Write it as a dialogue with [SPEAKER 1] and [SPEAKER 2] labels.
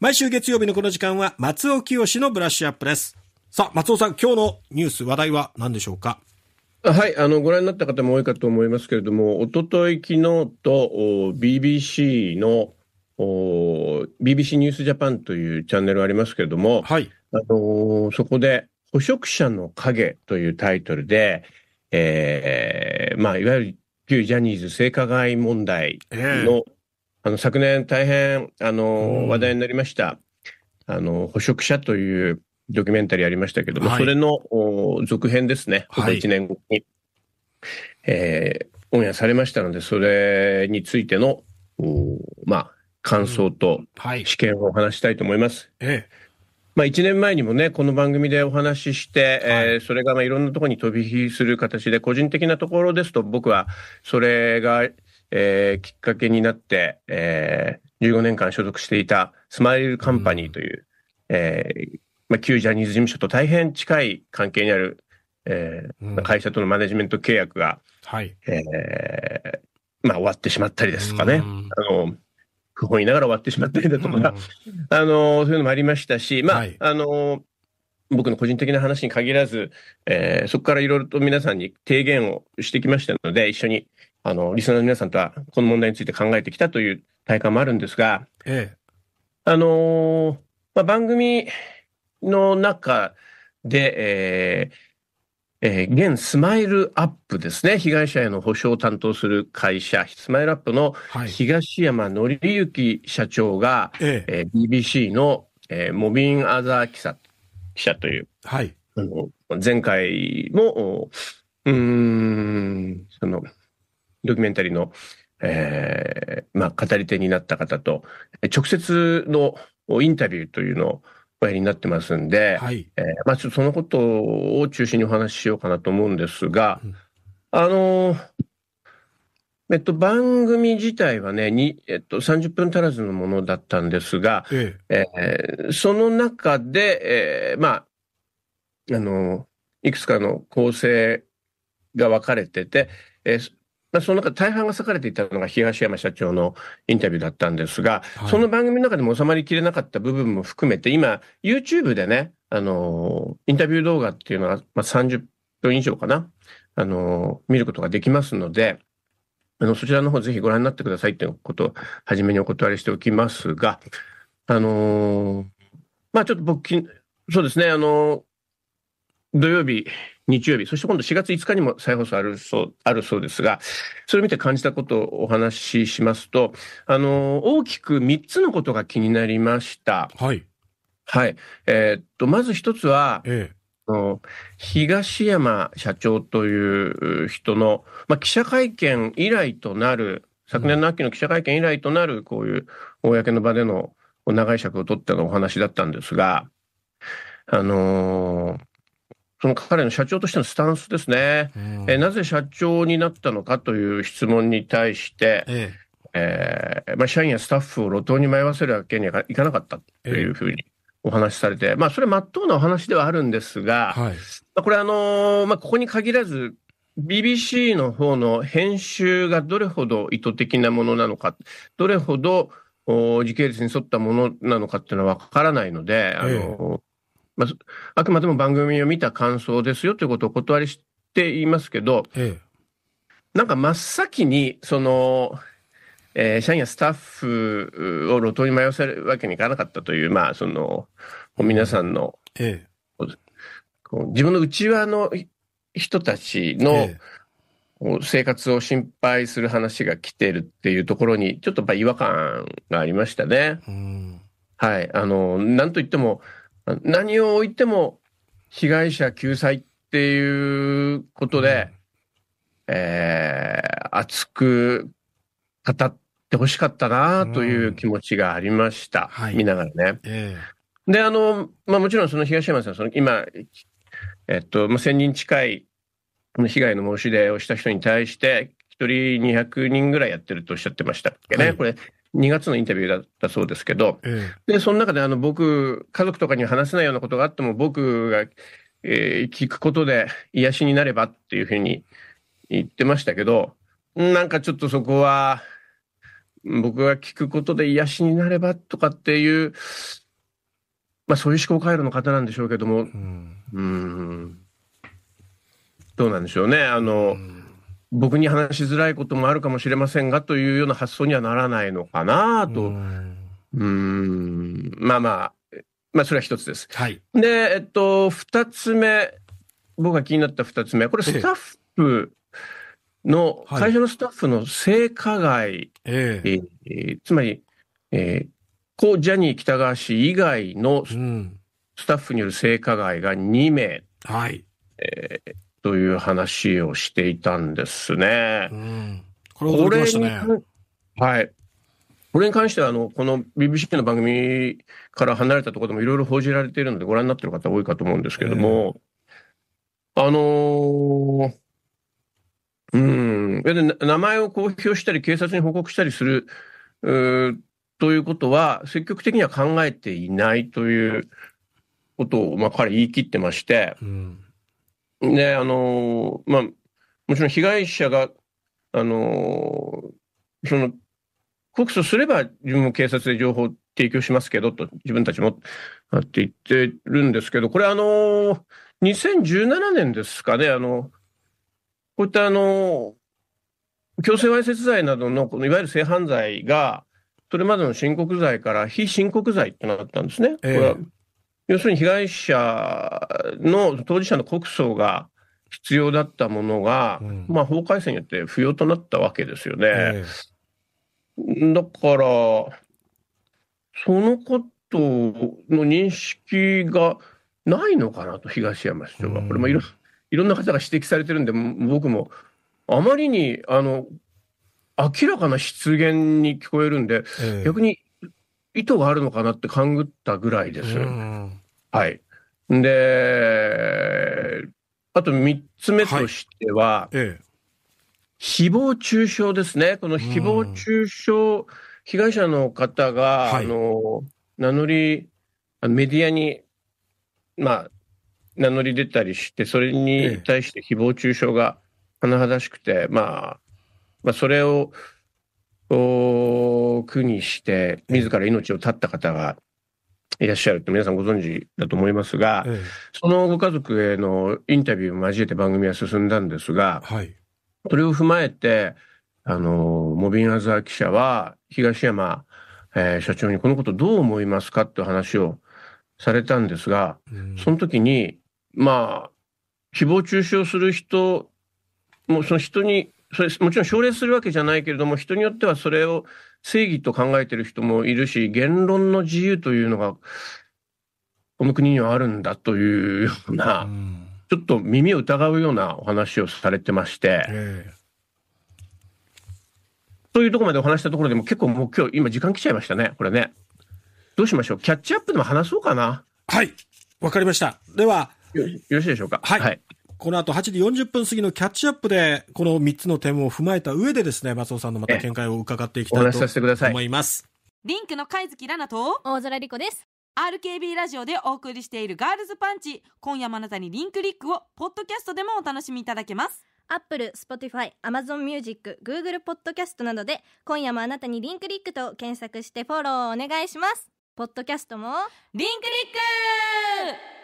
[SPEAKER 1] 毎週月曜日のこの時間は松尾清のブラッシュアップです。さあ、松尾さん、今日のニュース、話題は何でしょうかはい、あの、ご覧になった方も多いかと思いますけれども、おととい、昨日と BBC のお BBC ニュースジャパンというチャンネルありますけれども、はい、あのー、そこで、捕食者の影というタイトルで、えー、まあ、いわゆる旧ジャニーズ性加害問題の、えーあの昨年大変あの、話題になりました「あの捕食者」というドキュメンタリーありましたけども、はい、それの続編ですね、こ1年後に、はい、えー、オンエアされましたので、それについての、まあ、感想と試験をお話したいと思います。うんはい、まあ、1年前にもね、この番組でお話しして、はい、えー、それがまあいろんなところに飛び火する形で、個人的なところですと、僕はそれがえー、きっかけになって、えー、15年間所属していたスマイルカンパニーという、うん、えー、まあ、旧ジャニーズ事務所と大変近い関係にある、えー、うん、会社とのマネジメント契約が、はいえーまあ、終わってしまったりですとかね、うん、あの不本意ながら終わってしまったりだとか、うん、あのそういうのもありましたし、まあ、はい、あの僕の個人的な話に限らず、えー、そこからいろいろと皆さんに提言をしてきましたので、一緒に、あの、リスナーの皆さんとは、この問題について考えてきたという体感もあるんですが、ええ、あのー、まあ、番組の中で、えーえー、現スマイルアップですね、被害者への補償を担当する会社、スマイルアップの東山紀之社長が、はい、ええー、BBC の、えー、モビン・アザー記者記者という、はい、あの前回も、うん、その、ドキュメンタリーの、えー、まあ、語り手になった方と、直接のインタビューというのをおやりになってますんで、はい、えー、まあ、ちょっとそのことを中心にお話ししようかなと思うんですが、うん、あの、えっと、番組自体はね、えっと、30分足らずのものだったんですが、えええー、その中で、えー、まあ、あの、いくつかの構成が分かれてて、えー、その中、大半が裂かれていたのが東山社長のインタビューだったんですが、はい、その番組の中でも収まりきれなかった部分も含めて、今、YouTube でね、あの、インタビュー動画っていうのは、まあ、30分以上かな、あの、見ることができますので、あの、そちらの方ぜひご覧になってくださいっていうことを、初めにお断りしておきますが、あのー、まあちょっと僕、そうですね、あのー、土曜日、日曜日、そして今度4月5日にも再放送あるそう、あるそうですが、それを見て感じたことをお話ししますと、あの、大きく3つのことが気になりました。はい。はい。えー、っと、まず一つは、ええの東山社長という人の、まあ、記者会見以来となる、昨年の秋の記者会見以来となる、こういう公の場での長い尺を取ってのお話だったんですが、あのー、その彼の社長としてのスタンスですね、うん、えなぜ社長になったのかという質問に対して、えええー、まあ、社員やスタッフを路頭に迷わせるわけにはいかなかったというふうにお話しされて、ええ、まあ、それ、まっとうなお話ではあるんですが、はい、まあ、これ、あのまあ、ここに限らず、BBC の方の編集がどれほど意図的なものなのか、どれほど時系列に沿ったものなのかっていうのは分からないので、あの、まあ、あくまでも番組を見た感想ですよということをお断りしていますけど、ええ、なんか真っ先にその、えー、社員やスタッフを路頭に迷わせるわけにいかなかったという、まあ、その皆さんの、ええ、自分の内輪の人たちの、ええ、生活を心配する話が来てるっていうところに、ちょっとやっぱ違和感がありましたね。はい。あの、なんといっても、何をおいても被害者救済っていうことで、うん、えー、熱く語ってほしかったなという気持ちがありました、うん、見ながらね。えー、であの、まあ、もちろんその東山さんその今、えっとまあ、1000人近い被害の申し出をした人に対して1人200人ぐらいやってるとおっしゃってましたっけね、はい、これ2月のインタビューだったそうですけど、えでその中であの僕、家族とかに話せないようなことがあっても、僕が、えー、聞くことで癒しになればっていうふうに言ってましたけど、なんかちょっとそこは、僕が聞くことで癒しになればとかっていう、まあ、そういう思考回路の方なんでしょうけども、うん、うんどうなんでしょうね。あの、うん僕に話しづらいこともあるかもしれませんがというような発想にはならないのかなと。うん、うんまあまあ、まあそれは一つです。はい。で、えっと、二つ目、僕が気になった二つ目、これスタッフの、ええ、会社のスタッフの性加害、ええつまり、えー、故ジャニー喜多川氏以外のスタッフによる性加害が2名。うん、はい。えーという話をしていたんですね。うん、
[SPEAKER 2] これ驚きました
[SPEAKER 1] ね。はい。これに関しては、あの、この BBC の番組から離れたところでもいろいろ報じられているので、ご覧になっている方多いかと思うんですけれども、えー、あのー、うん、名前を公表したり、警察に報告したりする、ということは、積極的には考えていないということを、まあ、彼言い切ってまして、うんね、あのまあ、もちろん被害者が、あのその、告訴すれば自分も警察で情報提供しますけどと、自分たちもって言ってるんですけど、これあの、2017年ですかね、あの、こういったあの、強制わいせつ罪などの、このいわゆる性犯罪が、それまでの申告罪から非申告罪ってなったんですね。これは要するに被害者の当事者の告訴が必要だったものが、うん、まあ、法改正によって不要となったわけですよね。えー、だから、そのことの認識がないのかなと、東山市長は。これもいろいろんな方が指摘されてるんで、僕もあまりにあの明らかな失言に聞こえるんで、えー、逆に意図があるのかなって勘ぐったぐらいです。はい。で、あと3つ目としては、はいええ、誹謗中傷ですね。この誹謗中傷、被害者の方が、はい、あの、名乗り、メディアに、まあ、名乗り出たりして、それに対して誹謗中傷が甚だしくて、え、まあ、まあ、それを、を苦にして、自ら命を絶った方がいらっしゃるって皆さんご存知だと思いますが、ええ、そのご家族へのインタビューを交えて番組は進んだんですが、はい、それを踏まえて、あの、モビン・アザー記者は東山、えー、社長にこのことどう思いますかって話をされたんですが、うん、その時に、まあ、誹謗中傷する人、もうその人にそれもちろん奨励するわけじゃないけれども、人によってはそれを正義と考えてる人もいるし、言論の自由というのが、この国にはあるんだというような、うちょっと耳を疑うようなお話をされてまして、そういうところまでお話したところでも結構もう今日、今時間来ちゃいましたね、これね。どうしましょう、キャッチアップでも話そうかな。はい、わかりました。では、よろしいでしょうか。はい、はいこの後8時40分過ぎのキャッチアップで、この3つの点を踏まえた上でですね、松尾さんのまた見解を伺っていきたいと思います。リンクの貝月ラナと大空莉子です。RKB ラジオでお送りしているガールズパンチ。今夜もあなたにリンクリックを、ポッドキャストでもお楽しみいただけます。アップル、スポティファイ、アマゾンミュージック、グーグルポッドキャストなどで、今夜もあなたにリンクリックと検索してフォローお願いします。ポッドキャストも、リンクリック